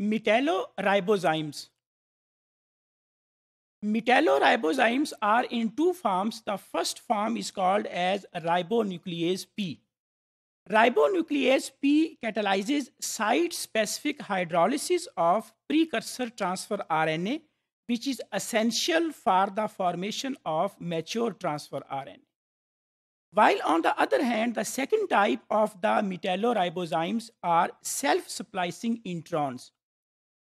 metallo-ribozymes. Metallo-ribozymes are in two forms. The first form is called as ribonuclease P. Ribonuclease P catalyzes site-specific hydrolysis of precursor transfer RNA, which is essential for the formation of mature transfer RNA. While on the other hand, the second type of the metallo ribozymes are self-splicing introns.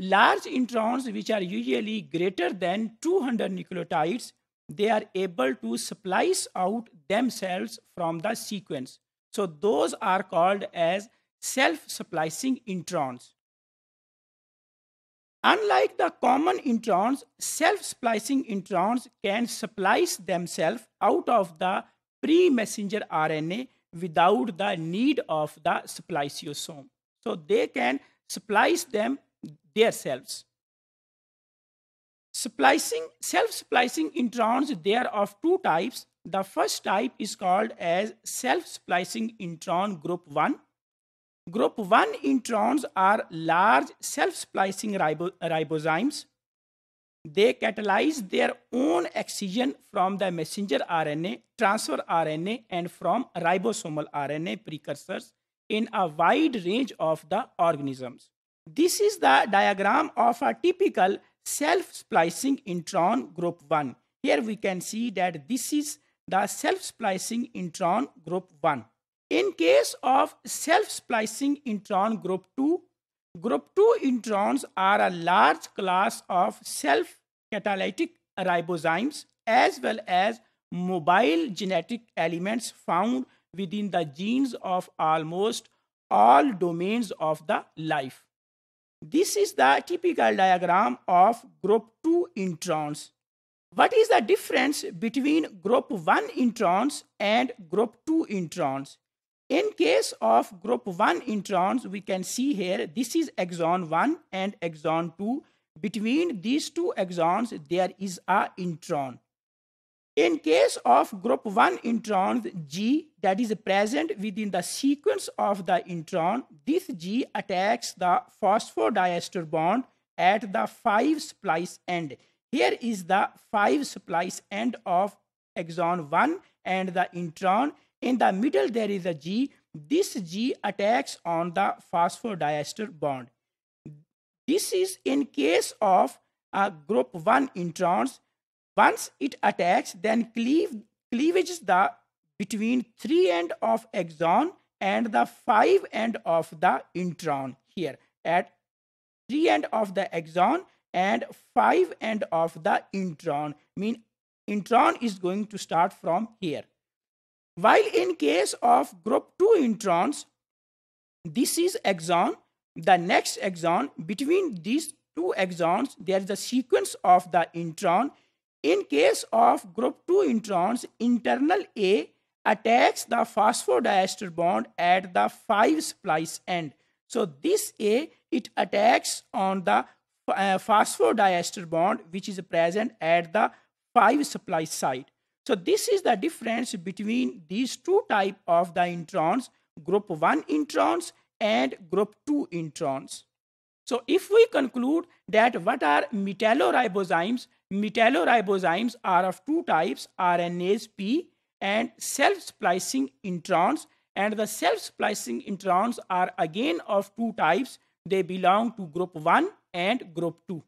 Large introns, which are usually greater than 200 nucleotides, they are able to splice out themselves from the sequence. So those are called as self-splicing introns. Unlike the common introns, self-splicing introns can splice themselves out of the pre-messenger RNA without the need of the spliceosome. So they can splice them their selves. Splicing, self-splicing introns, they are of two types. The first type is called as self-splicing intron group 1. Group 1 introns are large self-splicing ribo ribozymes. They catalyze their own excision from the messenger RNA, transfer RNA and from ribosomal RNA precursors in a wide range of the organisms. This is the diagram of a typical self-splicing intron group 1. Here we can see that this is the self-splicing intron group 1. In case of self-splicing intron group 2, group 2 introns are a large class of self-catalytic ribozymes as well as mobile genetic elements found within the genes of almost all domains of the life. This is the typical diagram of group 2 introns. What is the difference between group 1 introns and group 2 introns? In case of group 1 introns, we can see here this is exon 1 and exon 2. Between these two exons, there is a intron. In case of group 1 introns, G that is present within the sequence of the intron, this G attacks the phosphodiester bond at the 5 splice end. Here is the 5 splice end of exon 1 and the intron. In the middle there is a G. This G attacks on the phosphodiester bond. This is in case of uh, group 1 introns once it attacks, then cleave, cleaves the between 3 end of axon and the 5 end of the intron here at 3 end of the axon and 5 end of the intron mean intron is going to start from here while in case of group 2 introns this is axon the next axon between these two axons there is a sequence of the intron in case of group 2 introns, internal A attacks the phosphodiester bond at the 5 splice end. So this A, it attacks on the uh, phosphodiester bond which is present at the 5 splice site. So this is the difference between these two type of the introns, group 1 introns and group 2 introns. So if we conclude that what are metalloribozymes? Metalloribozymes are of two types, RNase P and self-splicing introns. And the self-splicing introns are again of two types. They belong to group 1 and group 2.